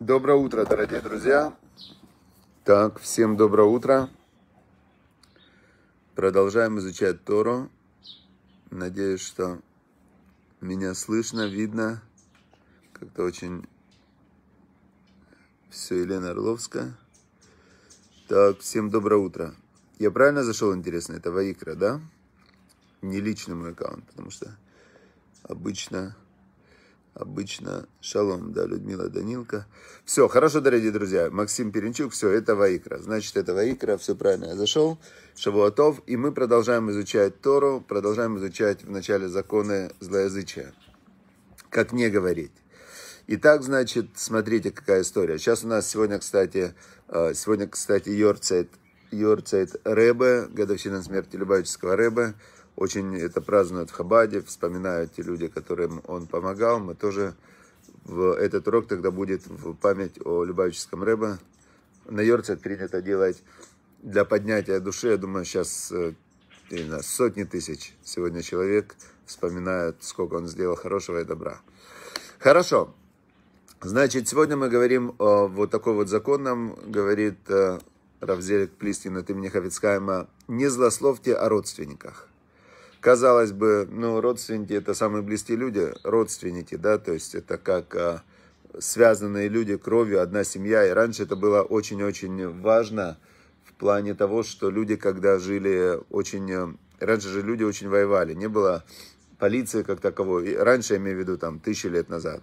Доброе утро, дорогие друзья. Так, всем доброе утро. Продолжаем изучать Тору. Надеюсь, что меня слышно, видно. Как-то очень все Елена Орловская. Так, всем доброе утро. Я правильно зашел, интересно, это Ваикра, да? Не личный мой аккаунт, потому что обычно обычно шалом, да, Людмила Данилка. Все, хорошо, дорогие друзья, Максим Перенчук, все, это Ваикра. Значит, это Ваикра, все правильно, я зашел, Шавуатов, и мы продолжаем изучать Тору, продолжаем изучать в начале законы злоязычия, как не говорить. Итак, значит, смотрите, какая история. Сейчас у нас сегодня, кстати, э, сегодня, кстати, Йорцайт, Йорцайт Ребе годовщина смерти Любавического Ребе очень это празднуют в Хабаде, вспоминают те люди, которым он помогал. Мы тоже в этот урок тогда будет в память о Любавическом Рэбе. На Йорце принято делать для поднятия души, я думаю, сейчас э, именно сотни тысяч сегодня человек вспоминают, сколько он сделал хорошего и добра. Хорошо. Значит, сегодня мы говорим о вот такой вот закон нам говорит э, Равзелик Плистин от имени Хафицкайма. Не злословьте о родственниках казалось бы, ну, родственники это самые близкие люди, родственники, да, то есть это как а, связанные люди кровью, одна семья, и раньше это было очень-очень важно в плане того, что люди, когда жили очень, э, раньше же люди очень воевали, не было полиции как таковой, раньше, я имею в виду, там, тысячи лет назад,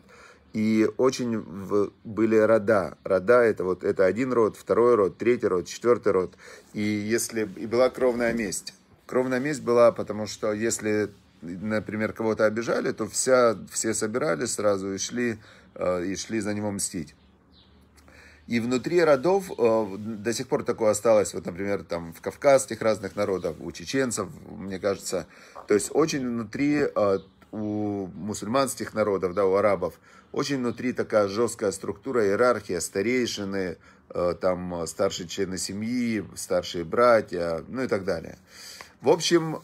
и очень в, были рода. Рода это вот это один род, второй род, третий род, четвертый род. И если и была кровная месть кровная месть была, потому что если, например, кого-то обижали, то вся, все собирались сразу и шли, э, и шли за него мстить. И внутри родов э, до сих пор такое осталось, вот, например, там в кавказских разных народах, у чеченцев, мне кажется. То есть очень внутри э, у мусульманских народов, да, у арабов, очень внутри такая жесткая структура, иерархия, старейшины, э, там старшие члены семьи, старшие братья, ну и так далее. В общем,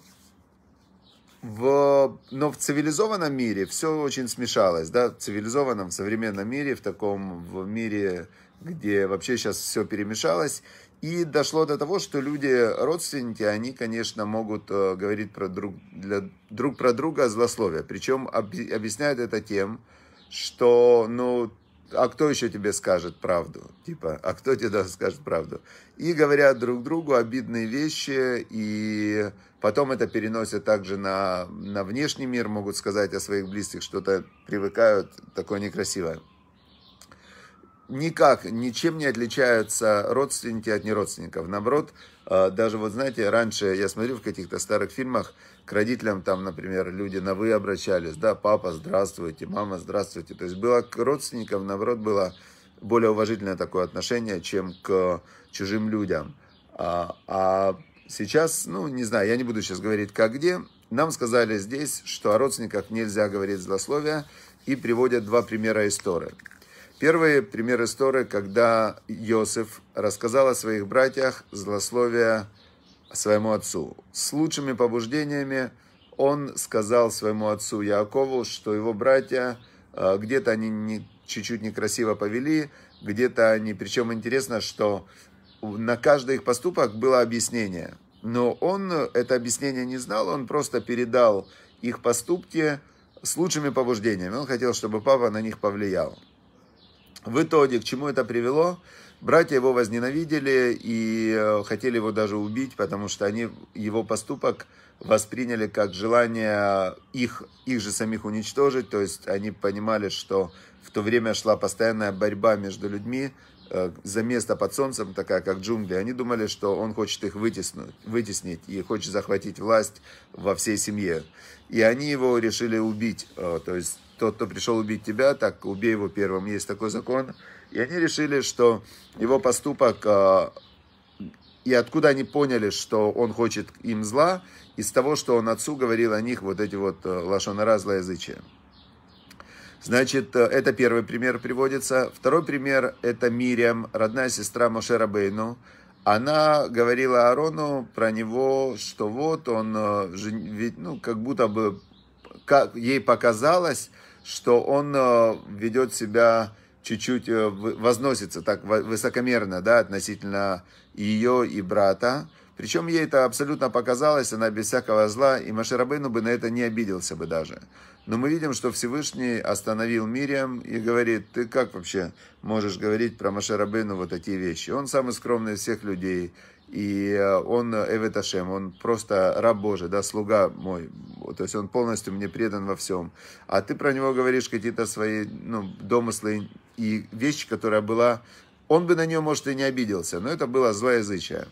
в, но в цивилизованном мире все очень смешалось, да, в цивилизованном, в современном мире, в таком в мире, где вообще сейчас все перемешалось, и дошло до того, что люди, родственники, они, конечно, могут э, говорить про друг, для, друг про друга злословия, причем об, объясняют это тем, что, ну, а кто еще тебе скажет правду? Типа, а кто тебе скажет правду? И говорят друг другу обидные вещи, и потом это переносят также на, на внешний мир, могут сказать о своих близких что-то, привыкают, такое некрасивое никак, ничем не отличаются родственники от неродственников. Наоборот, э, даже вот знаете, раньше я смотрю в каких-то старых фильмах, к родителям там, например, люди на «вы» обращались, да, папа, здравствуйте, мама, здравствуйте. То есть было к родственникам, наоборот, было более уважительное такое отношение, чем к чужим людям. А, а сейчас, ну, не знаю, я не буду сейчас говорить, как где. Нам сказали здесь, что о родственниках нельзя говорить злословия, и приводят два примера истории. Первый пример истории, когда Иосиф рассказал о своих братьях злословие своему отцу. С лучшими побуждениями он сказал своему отцу Якову, что его братья, э, где-то они не, чуть-чуть некрасиво повели, где-то они... Причем интересно, что на каждый их поступок было объяснение. Но он э, это объяснение не знал, он просто передал их поступки с лучшими побуждениями. Он хотел, чтобы папа на них повлиял. В итоге, к чему это привело? Братья его возненавидели и э, хотели его даже убить, потому что они его поступок восприняли как желание их, их же самих уничтожить. То есть они понимали, что в то время шла постоянная борьба между людьми э, за место под солнцем, такая как джунгли. Они думали, что он хочет их вытеснуть, вытеснить и хочет захватить власть во всей семье. И они его решили убить. Э, то есть тот, кто пришел убить тебя, так убей его первым. Есть такой закон. И они решили, что его поступок... А, и откуда они поняли, что он хочет им зла? Из того, что он отцу говорил о них, вот эти вот э, лошонара злоязычия. Значит, э, это первый пример приводится. Второй пример – это Мириам, родная сестра Моше Рабейну. Она говорила Арону про него, что вот он, э, ну, как будто бы как ей показалось, что он э, ведет себя чуть-чуть, э, возносится так высокомерно, да, относительно ее и брата. Причем ей это абсолютно показалось, она без всякого зла, и Маширабейну бы на это не обиделся бы даже. Но мы видим, что Всевышний остановил Мириам и говорит, ты как вообще можешь говорить про Маширабейну вот такие вещи? Он самый скромный из всех людей, и э, он э, Эветашем, он просто раб Божий, да, слуга мой, то есть он полностью мне предан во всем. А ты про него говоришь какие-то свои, ну, домыслы и вещи, которая была, он бы на нее, может, и не обиделся, но это было злоязычие.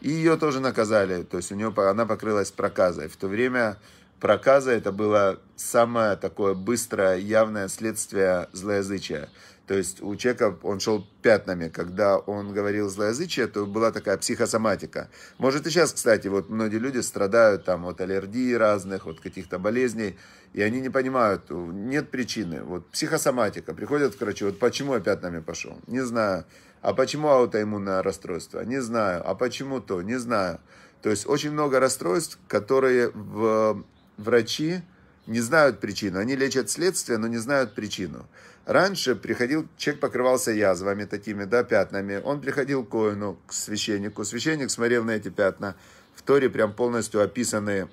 И ее тоже наказали, то есть у нее, она покрылась проказой. В то время проказа это было самое такое быстрое, явное следствие злоязычия. То есть у человека он шел пятнами, когда он говорил злоязычие, то была такая психосоматика. Может и сейчас, кстати, вот многие люди страдают там от аллергии разных, от каких-то болезней, и они не понимают, э, нет причины. Вот психосоматика, приходят к врачу, вот почему я пятнами пошел, не знаю. А почему аутоиммунное расстройство, не знаю. А почему то, не знаю. То есть очень много расстройств, которые в... Э, врачи не знают причину. Они лечат следствие, но не знают причину. Раньше приходил, человек покрывался язвами такими, да, пятнами. Он приходил к коину, к священнику. Священник смотрел на эти пятна. В Торе прям полностью описаны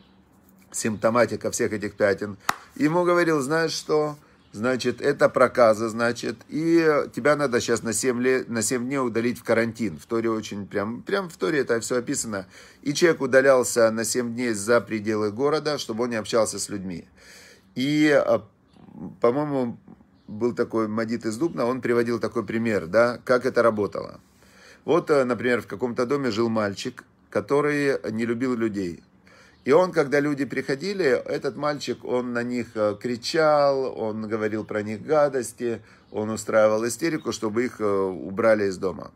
симптоматика всех этих пятен. Ему говорил, знаешь что, значит, это проказа, значит, и тебя надо сейчас на 7, лет, на 7 дней удалить в карантин. В Торе очень, прям, прям в Торе это все описано. И человек удалялся на 7 дней за пределы города, чтобы он не общался с людьми. И, а, по-моему, был такой Мадит из Дубна, он приводил такой пример, да, как это работало. Вот, э, например, в каком-то доме жил мальчик, который не любил людей. И он, когда люди приходили, этот мальчик, он на них э, кричал, он говорил про них гадости, он устраивал истерику, чтобы их э, убрали из дома.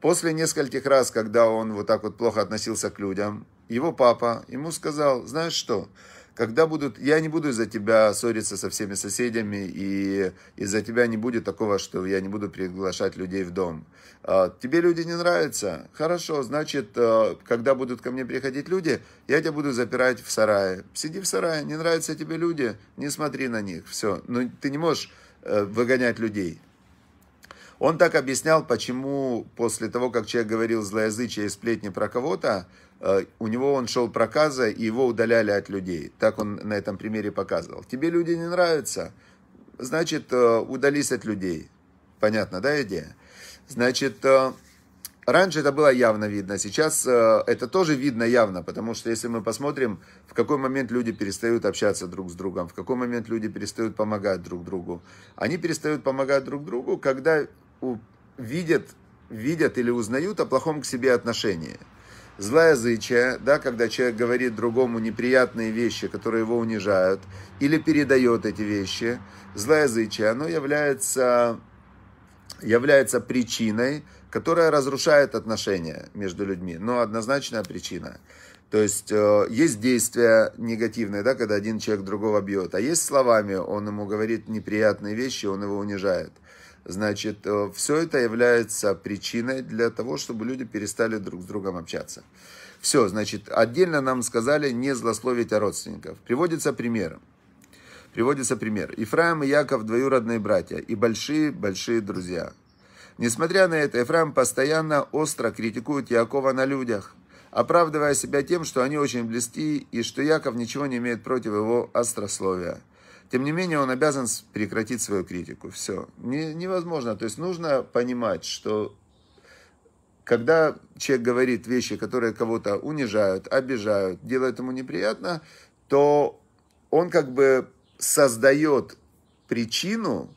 После нескольких раз, когда он вот так вот плохо относился к людям, его папа ему сказал, знаешь что, когда будут, я не буду из-за тебя ссориться со всеми соседями, и из-за тебя не будет такого, что я не буду приглашать людей в дом. А, тебе люди не нравятся? Хорошо, значит, а, когда будут ко мне приходить люди, я тебя буду запирать в сарае. Сиди в сарае, не нравятся тебе люди, не смотри на них, все. Но ну, ты не можешь э, выгонять людей. Он так объяснял, почему после того, как человек говорил злоязычие и сплетни про кого-то, э, у него он шел проказа, и его удаляли от людей. Так он на этом примере показывал. Тебе люди не нравятся, значит, э, удались от людей. Понятно, да, идея? Значит, э, раньше это было явно видно, сейчас это тоже видно явно, потому что если мы посмотрим, в какой момент люди перестают общаться друг с другом, в какой момент люди перестают помогать друг другу. Они перестают помогать друг другу, когда видят, видят или узнают о плохом к себе отношении. Злоязычие, да, когда человек говорит другому неприятные вещи, которые его унижают, или передает эти вещи, злоязычие, оно является, является причиной, которая разрушает отношения между людьми, но однозначная причина. То есть э, есть действия негативные, да, когда один человек другого бьет, а есть словами, он ему говорит неприятные вещи, он его унижает. Значит, э, все это является причиной для того, чтобы люди перестали друг с другом общаться. Все, значит, отдельно нам сказали не злословить о родственников. Приводится пример. Приводится пример. Ифраим и Яков – двоюродные братья и большие-большие друзья. Несмотря на это, Ефраим постоянно остро критикует Якова на людях, оправдывая себя тем, что они очень близки и что Яков ничего не имеет против его острословия. Тем не менее, он обязан прекратить свою критику. Все. Не, невозможно. То есть нужно понимать, что когда человек говорит вещи, которые кого-то унижают, обижают, делают ему неприятно, то он как бы создает причину,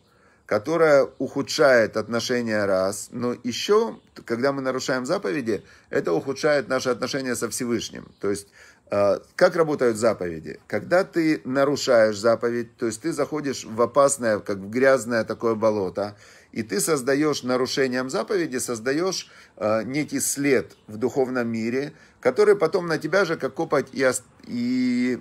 которая ухудшает отношения раз, но еще, когда мы нарушаем заповеди, это ухудшает наши отношения со Всевышним. То есть Э, как работают заповеди? Когда ты нарушаешь заповедь, то есть ты заходишь в опасное, как в грязное такое болото, и ты создаешь нарушением заповеди, создаешь э, некий след в духовном мире, который потом на тебя же как копать и, и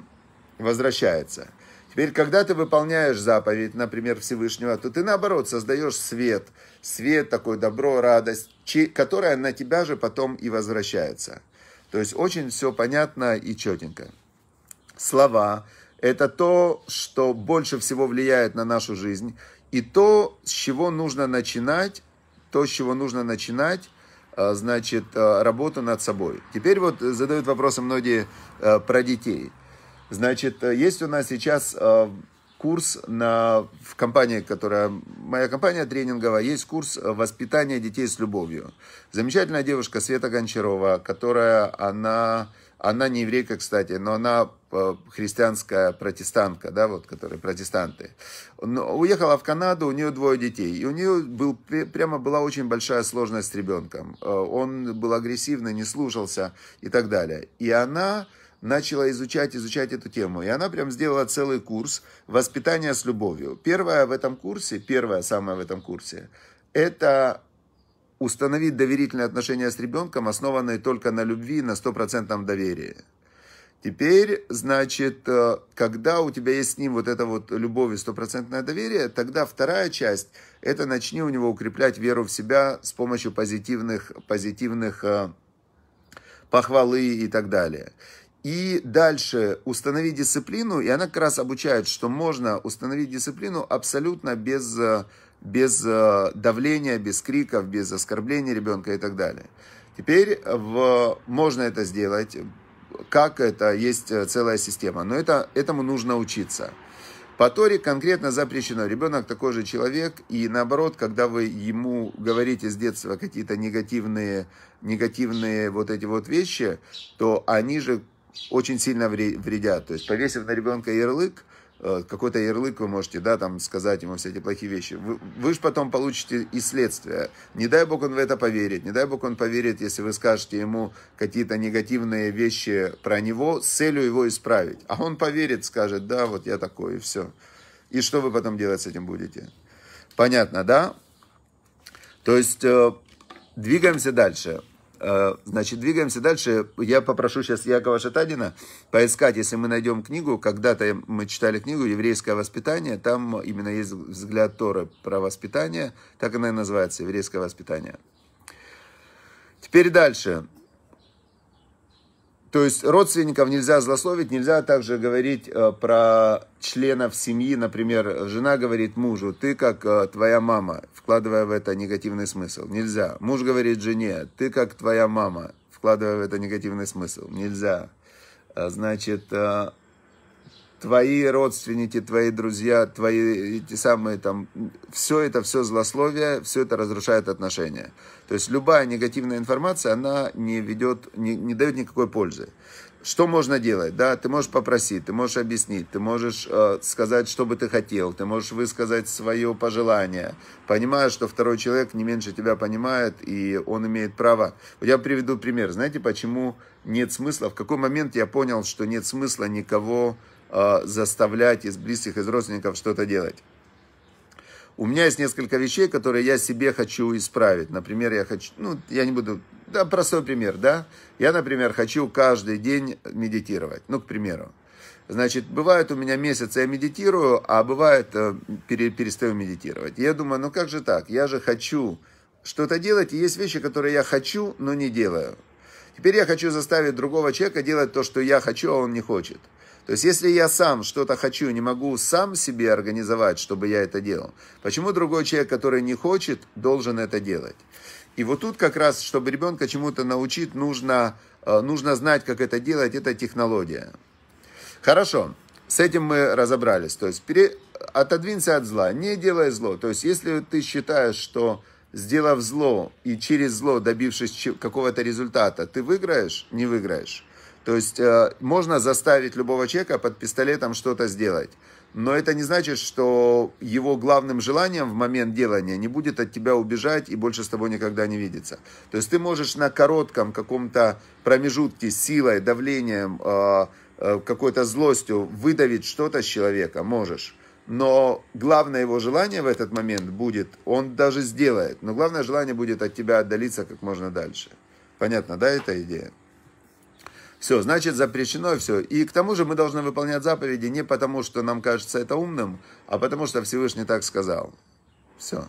возвращается. Теперь, когда ты выполняешь заповедь, например, Всевышнего, то ты наоборот создаешь свет, свет, такое добро, радость, которая на тебя же потом и возвращается. То есть очень все понятно и четенько. Слова – это то, что больше всего влияет на нашу жизнь, и то, с чего нужно начинать, то, с чего нужно начинать, э, значит, э, работу над собой. Теперь вот задают вопросы многие э, про детей. Значит, есть у нас сейчас курс на, в компании, которая, моя компания тренинговая, есть курс воспитания детей с любовью. Замечательная девушка Света Гончарова, которая, она, она не еврейка, кстати, но она э, христианская протестантка, да, вот, которые протестанты. Но уехала в Канаду, у нее двое детей, и у нее был, прямо была очень большая сложность с ребенком. Э, он был агрессивный, не слушался и так далее. И она начала изучать, изучать эту тему. И она прям сделала целый курс «Воспитание с любовью». Первое в этом курсе, первое самое в этом курсе, это установить доверительные отношения с ребенком, основанные только на любви на стопроцентном доверии. Теперь, значит, э, когда у тебя есть с ним вот это вот любовь и стопроцентное доверие, тогда вторая часть – это начни у него укреплять веру в себя с помощью позитивных, позитивных э, похвалы и так далее. И дальше установить дисциплину, и она как раз обучает, что можно установить дисциплину абсолютно без, э, без э, давления, без криков, без оскорбления ребенка и так далее. Теперь в, можно это сделать, как это, есть э, целая система, но это, этому нужно учиться. По Торе конкретно запрещено. Ребенок такой же человек, и наоборот, когда вы ему говорите с детства какие-то негативные, негативные вот эти вот вещи, то они же очень сильно вредят. То есть повесив на ребенка ярлык, э, какой-то ярлык вы можете, да, там сказать ему все эти плохие вещи. Вы, вы же потом получите и следствие. Не дай бог он в это поверит, не дай бог он поверит, если вы скажете ему какие-то негативные вещи про него с целью его исправить. А он поверит, скажет, да, вот я такой, и все. И что вы потом делать с этим будете? Понятно, да? То есть э, двигаемся дальше. Э, значит, двигаемся дальше. Я попрошу сейчас Якова Шатадина поискать, если мы найдем книгу. Когда-то мы читали книгу «Еврейское воспитание». Там именно есть взгляд Торы про воспитание. Так она и называется «Еврейское воспитание». Теперь дальше. То есть родственников нельзя злословить, нельзя также говорить э, про членов семьи. Например, жена говорит мужу, ты как э, твоя мама, вкладывая в это негативный смысл. Нельзя. Муж говорит жене, ты как твоя мама, вкладывая в это негативный смысл. Нельзя. Э, значит, твои родственники, твои друзья, твои эти самые там, все это, все злословие, все это разрушает отношения. То есть любая негативная информация, она не ведет, не, не дает никакой пользы. Что можно делать? Да, ты можешь попросить, ты можешь объяснить, ты можешь э, сказать, что бы ты хотел, ты можешь высказать свое пожелание, понимая, что второй человек не меньше тебя понимает и он имеет право. Я приведу пример. Знаете, почему нет смысла? В какой момент я понял, что нет смысла никого Э, заставлять из близких, из родственников что-то делать. У меня есть несколько вещей, которые я себе хочу исправить. Например, я хочу, ну, я не буду, да, простой пример, да. Я, например, хочу каждый день медитировать, ну, к примеру. Значит, бывает у меня месяц я медитирую, а бывает э, пере, перестаю медитировать. Я думаю, ну как же так? Я же хочу что-то делать, и есть вещи, которые я хочу, но не делаю. Теперь я хочу заставить другого человека делать то, что я хочу, а он не хочет. То есть, если я сам что-то хочу, не могу сам себе организовать, чтобы я это делал, почему другой человек, который не хочет, должен это делать? И вот тут как раз, чтобы ребенка чему-то научить, нужно, э, нужно знать, как это делать, это технология. Хорошо, с этим мы разобрались. То есть, пере... отодвинься от зла, не делай зло. То есть, если ты считаешь, что сделав зло и через зло добившись какого-то результата, ты выиграешь, не выиграешь. То есть э, можно заставить любого человека под пистолетом что-то сделать. Но это не значит, что его главным желанием в момент делания не будет от тебя убежать и больше с тобой никогда не видеться. То есть ты можешь на коротком каком-то промежутке силой, давлением, э, э, какой-то злостью выдавить что-то с человека, можешь. Но главное его желание в этот момент будет, он даже сделает, но главное желание будет от тебя отдалиться как можно дальше. Понятно, да, эта идея? Все, значит, запрещено все. И к тому же мы должны выполнять заповеди не потому, что нам кажется это умным, а потому что Всевышний так сказал. Все.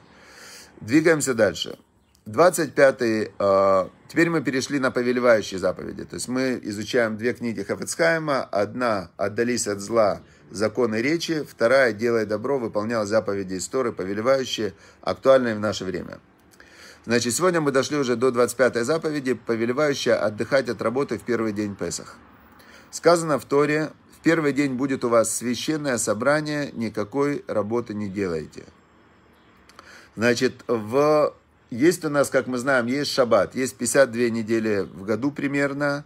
Двигаемся дальше. 25 э, а, теперь мы перешли на повелевающие заповеди. То есть мы изучаем две книги Хафицхайма. Одна «Отдались от зла. Законы речи». Вторая «Делай добро. Выполнял заповеди истории, повелевающие, актуальные в наше время». Значит, сегодня мы дошли уже до 25 заповеди, повелевающая отдыхать от работы в первый день Песах. Сказано в Торе, в первый день будет у вас священное собрание, никакой работы не делайте. Значит, в... есть у нас, как мы знаем, есть шаббат, есть 52 недели в году примерно,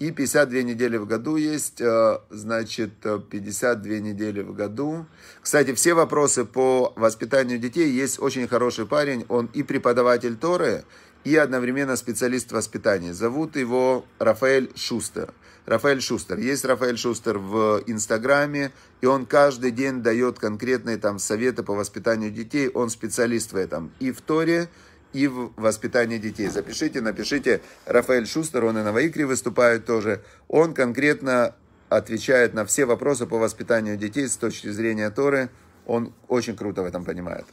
и 52 недели в году есть, э, значит, 52 э, недели в году. Кстати, все вопросы по воспитанию детей есть очень хороший парень. Он и преподаватель Торы, и одновременно специалист воспитания. Зовут его Рафаэль Шустер. Рафаэль Шустер. Есть Рафаэль Шустер в Инстаграме, и он каждый день дает конкретные там советы по воспитанию детей. Он специалист в этом. И в Торе, и в воспитании детей. Запишите, напишите. Рафаэль Шустер, он и на Ваикре выступает тоже. Он конкретно отвечает на все вопросы по воспитанию детей с точки зрения Торы. Он очень круто в этом понимает.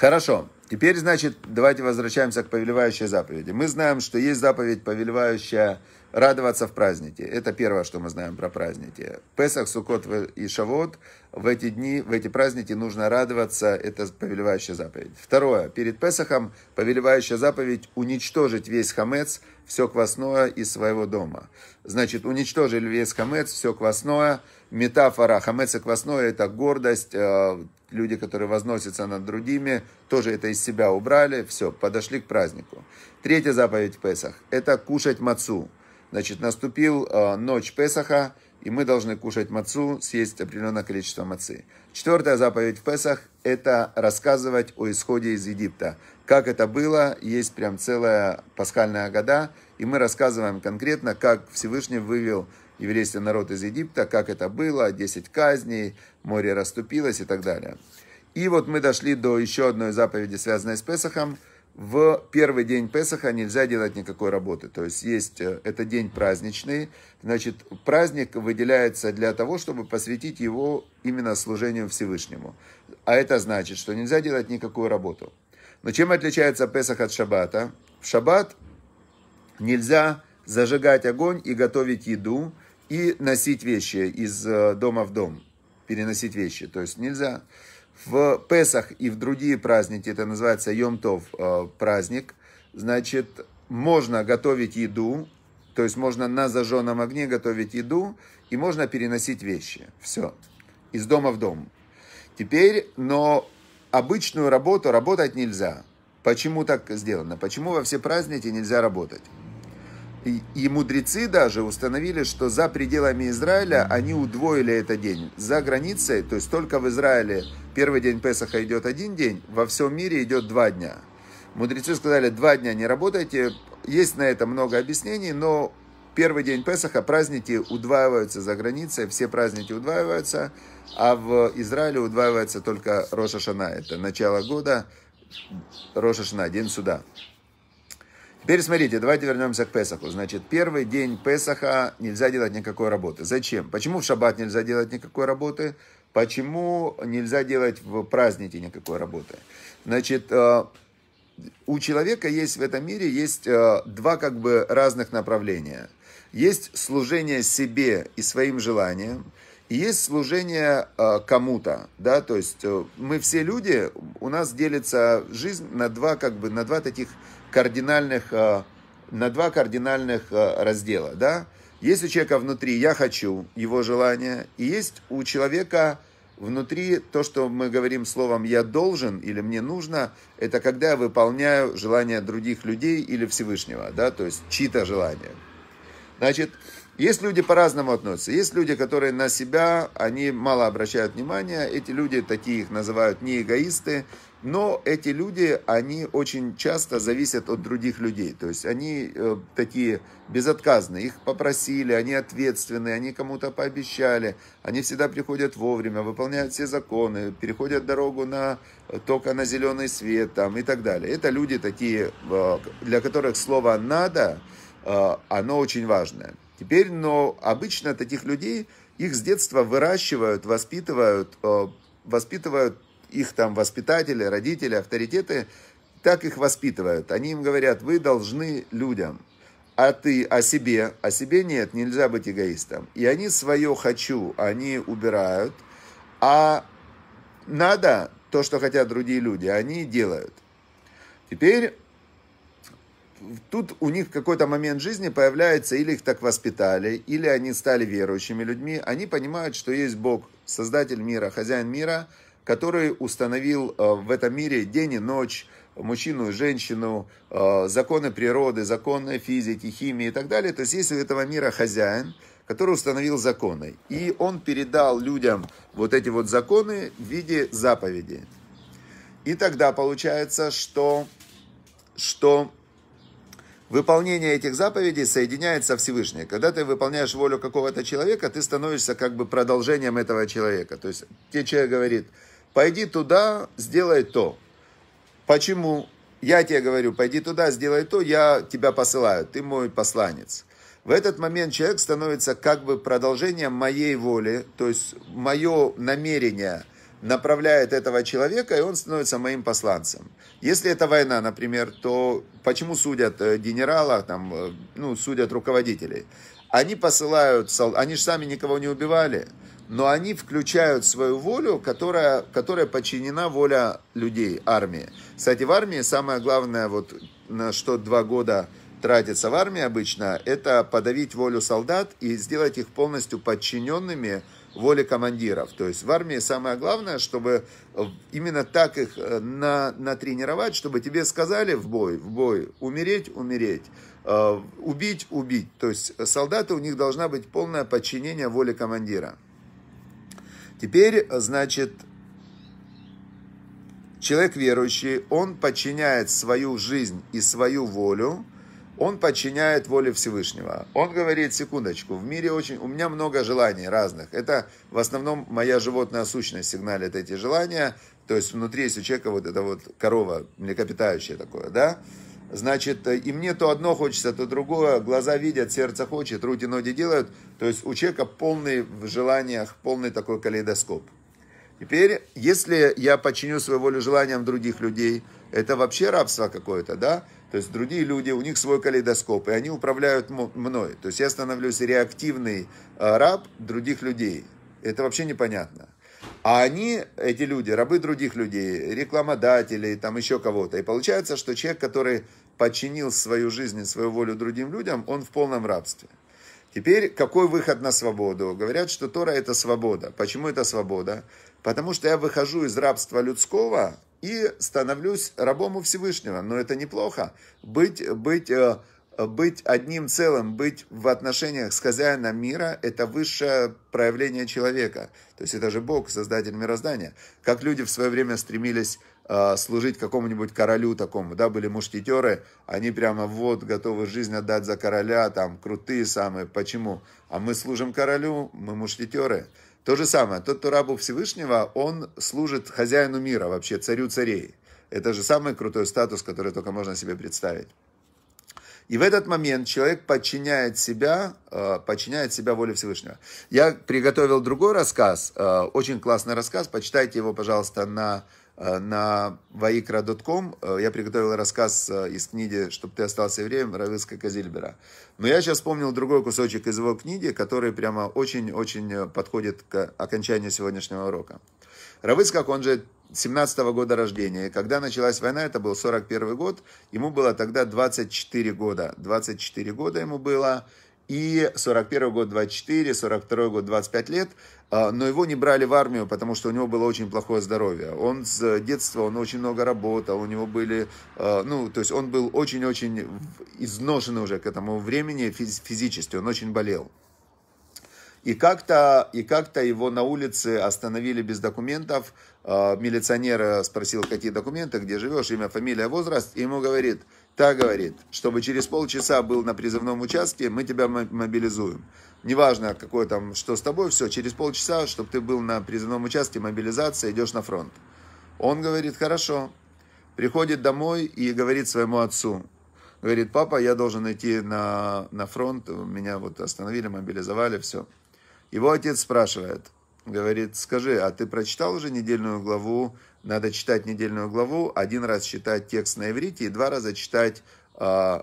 Хорошо. Теперь, значит, давайте возвращаемся к повелевающей заповеди. Мы знаем, что есть заповедь, повелевающая радоваться в празднике. Это первое, что мы знаем про праздники. Песах, Сукот и Шавот. В эти дни, в эти праздники нужно радоваться. Это повелевающая заповедь. Второе. Перед Песахом повелевающая заповедь уничтожить весь хамец, все квасное из своего дома. Значит, уничтожили весь хамец, все квасное. Метафора хамец и квасное – это гордость, э, люди, которые возносятся над другими, тоже это из себя убрали, все, подошли к празднику. Третья заповедь Песах – это кушать мацу. Значит, наступил э, ночь Песаха, и мы должны кушать мацу, съесть определенное количество мацы. Четвертая заповедь в Песах – это рассказывать о исходе из Египта. Как это было, есть прям целая пасхальная года, и мы рассказываем конкретно, как Всевышний вывел еврейский народ из Египта, как это было, 10 казней, море расступилось и так далее. И вот мы дошли до еще одной заповеди, связанной с Песохом. В первый день Песоха нельзя делать никакой работы. То есть есть, э, это день праздничный. Значит, праздник выделяется для того, чтобы посвятить его именно служению Всевышнему. А это значит, что нельзя делать никакую работу. Но чем отличается Песах от Шаббата? В Шаббат нельзя зажигать огонь и готовить еду, и носить вещи из э, дома в дом, переносить вещи. То есть нельзя. В Песах и в другие праздники, это называется Йомтов э, праздник, значит, можно готовить еду, то есть можно на зажженном огне готовить еду, и можно переносить вещи. Все. Из дома в дом. Теперь, но обычную работу работать нельзя. Почему так сделано? Почему во все праздники нельзя работать? И, мудрецы даже установили, что за пределами Израиля они удвоили этот день. За границей, то есть только в Израиле первый день Песаха идет один день, во всем мире идет два дня. Мудрецы сказали, два дня не работайте. Есть на это много объяснений, но первый день Песаха праздники удваиваются за границей, все праздники удваиваются, а в Израиле удваивается только Рошашана, это начало года, Рошашана, день суда. Теперь смотрите, давайте вернемся к Песаху. Значит, первый день Песаха нельзя делать никакой работы. Зачем? Почему в шаббат нельзя делать никакой работы? Почему нельзя делать в празднике никакой работы? Значит, э, у человека есть в этом мире есть э, два как бы разных направления. Есть служение себе и своим желаниям, и есть служение э, кому-то, да, то есть мы все люди, у нас делится жизнь на два как бы на два таких кардинальных, э, на два кардинальных э, раздела, да? Есть у человека внутри «я хочу», его желание, и есть у человека внутри то, что мы говорим словом «я должен» или «мне нужно», это когда я выполняю желания других людей или Всевышнего, да, то есть чьи-то желания. Значит, есть люди по-разному относятся. Есть люди, которые на себя, они мало обращают внимания. Эти люди, такие их называют не эгоисты. Но эти люди, они очень часто зависят от других людей. То есть они э, такие безотказные. Их попросили, они ответственные, они кому-то пообещали. Они всегда приходят вовремя, выполняют все законы, переходят дорогу на э, только на зеленый свет там, и так далее. Это люди такие, э, для которых слово «надо», э, оно очень важное. Теперь, но обычно таких людей, их с детства выращивают, воспитывают, э, воспитывают их там воспитатели, родители, авторитеты, так их воспитывают. Они им говорят, вы должны людям, а ты о себе, о а себе нет, нельзя быть эгоистом. И они свое «хочу» они убирают, а надо то, что хотят другие люди, они делают. Теперь тут у них в какой-то момент жизни появляется, или их так воспитали, или они стали верующими людьми, они понимают, что есть Бог, Создатель мира, Хозяин мира – который установил э, в этом мире день и ночь, мужчину и женщину, э, законы природы, законы физики, химии и так далее. То есть есть у этого мира хозяин, который установил законы. И он передал людям вот эти вот законы в виде заповеди И тогда получается, что, что выполнение этих заповедей соединяется со Всевышним. Когда ты выполняешь волю какого-то человека, ты становишься как бы продолжением этого человека. То есть тебе человек говорит – пойди туда, сделай то. Почему? Я тебе говорю, пойди туда, сделай то, я тебя посылаю, ты мой посланец. В этот момент человек становится как бы продолжением моей воли, то есть мое намерение направляет этого человека, и он становится моим посланцем. Если это война, например, то почему судят э, генерала, там, э, ну, судят руководителей? Они посылают, они же сами никого не убивали, но они включают свою волю, которая, которая подчинена воля людей, армии. Кстати, в армии самое главное, вот, на что два года тратится в армии обычно, это подавить волю солдат и сделать их полностью подчиненными воле командиров. То есть в армии самое главное, чтобы именно так их э, на, натренировать, чтобы тебе сказали в бой, в бой, умереть, умереть, э, убить, убить. То есть солдаты у них должна быть полное подчинение воле командира. Теперь, значит, человек верующий, он подчиняет свою жизнь и свою волю, он подчиняет воле Всевышнего. Он говорит, секундочку, в мире очень, у меня много желаний разных. Это в основном моя животная сущность сигналит эти желания. То есть внутри, есть у человека вот эта вот корова млекопитающая такое, да, Значит, э, и мне то одно хочется, то другое. Глаза видят, сердце хочет, руки, ноги делают. То есть у человека полный в желаниях, полный такой калейдоскоп. Теперь, если я подчиню свою волю желаниям других людей, это вообще рабство какое-то, да? То есть другие люди, у них свой калейдоскоп, и они управляют мной. То есть я становлюсь реактивный э, раб других людей. Это вообще непонятно. А они, эти люди, рабы других людей, рекламодатели, там еще кого-то. И получается, что человек, который подчинил свою жизнь и свою волю другим людям, он в полном рабстве. Теперь какой выход на свободу? Говорят, что Тора это свобода. Почему это свобода? Потому что я выхожу из рабства людского и становлюсь рабом у Всевышнего. Но это неплохо. Быть, быть, э, быть одним целым, быть в отношениях с хозяином мира – это высшее проявление человека. То есть это же Бог, создатель мироздания. Как люди в свое время стремились Э, служить какому-нибудь королю такому, да, были мушкетеры, они прямо вот готовы жизнь отдать за короля, там, крутые самые, почему? А мы служим королю, мы мушкетеры. То же самое, тот, кто рабу Всевышнего, он служит хозяину мира вообще, царю царей. Это же самый крутой статус, который только можно себе представить. И в этот момент человек подчиняет себя, э, подчиняет себя воле Всевышнего. Я приготовил другой рассказ, э, очень классный рассказ, почитайте его, пожалуйста, на Э, на vaikra.com э, я приготовил рассказ э, из книги «Чтоб ты остался евреем» Равицка Казильбера. Но я сейчас вспомнил другой кусочек из его книги, который прямо очень-очень подходит к окончанию сегодняшнего урока. как он же 17 -го года рождения. Когда началась война, это был 41 год, ему было тогда 24 года. 24 года ему было, и 41 год 24, 42 год 25 лет, а, но его не брали в армию, потому что у него было очень плохое здоровье. Он с детства, он очень много работал, у него были, а, ну, то есть он был очень-очень изношен уже к этому времени физически, он очень болел. И как-то, и как-то его на улице остановили без документов. А, милиционер э, спросил, какие документы, где живешь, имя, фамилия, возраст. И ему говорит, Та говорит, чтобы через полчаса был на призывном участке, мы тебя мобилизуем. Неважно, какое там, что с тобой, все, через полчаса, чтобы ты был на призывном участке, мобилизация, идешь на фронт. Он говорит, хорошо. Приходит домой и говорит своему отцу, говорит, папа, я должен идти на, на фронт, меня вот остановили, мобилизовали, все. Его отец спрашивает, говорит, скажи, а ты прочитал уже недельную главу надо читать недельную главу, один раз читать текст на иврите и два раза читать э,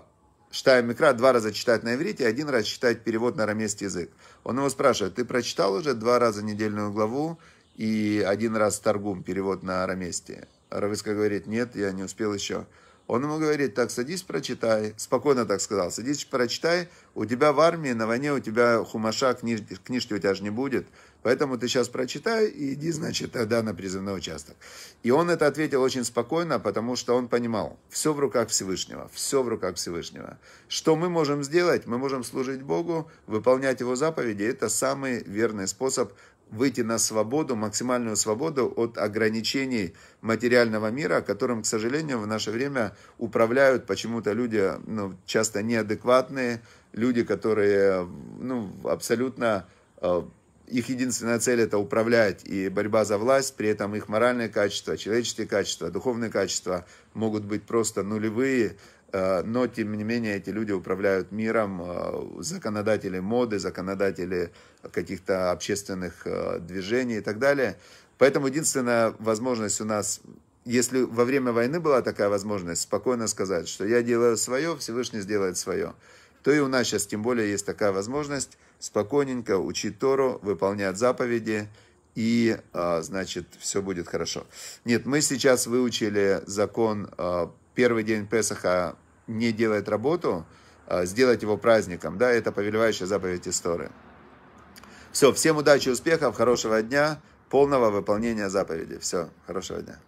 Штайм Микра, два раза читать на иврите, один раз читать перевод на арамейский язык. Он его спрашивает, ты прочитал уже два раза недельную главу и один раз торгум, перевод на арамейский? Рависка говорит, нет, я не успел еще. Он ему говорит, так, садись, прочитай. Спокойно так сказал, садись, прочитай. У тебя в армии, на войне у тебя хумаша, книж, книжки у тебя же не будет. Поэтому ты сейчас прочитай и иди, значит, тогда на призывной участок. И он это ответил очень спокойно, потому что он понимал, все в руках Всевышнего, все в руках Всевышнего. Что мы можем сделать? Мы можем служить Богу, выполнять Его заповеди. Это самый верный способ выйти на свободу, максимальную свободу от ограничений материального мира, которым, к сожалению, в наше время управляют почему-то люди ну, часто неадекватные, люди, которые ну, абсолютно э, их единственная цель это управлять и борьба за власть, при этом их моральные качества, человеческие качества, духовные качества могут быть просто нулевые, э, но тем не менее эти люди управляют миром, э, законодатели моды, законодатели каких-то общественных э, движений и так далее. Поэтому единственная возможность у нас, если во время войны была такая возможность, спокойно сказать, что я делаю свое, Всевышний сделает свое, то и у нас сейчас тем более есть такая возможность спокойненько учить Тору, выполнять заповеди, и, а, значит, все будет хорошо. Нет, мы сейчас выучили закон а, первый день Песаха не делает работу, а, сделать его праздником, да, это повелевающая заповедь истории. Все, всем удачи, успехов, хорошего дня, полного выполнения заповеди. Все, хорошего дня.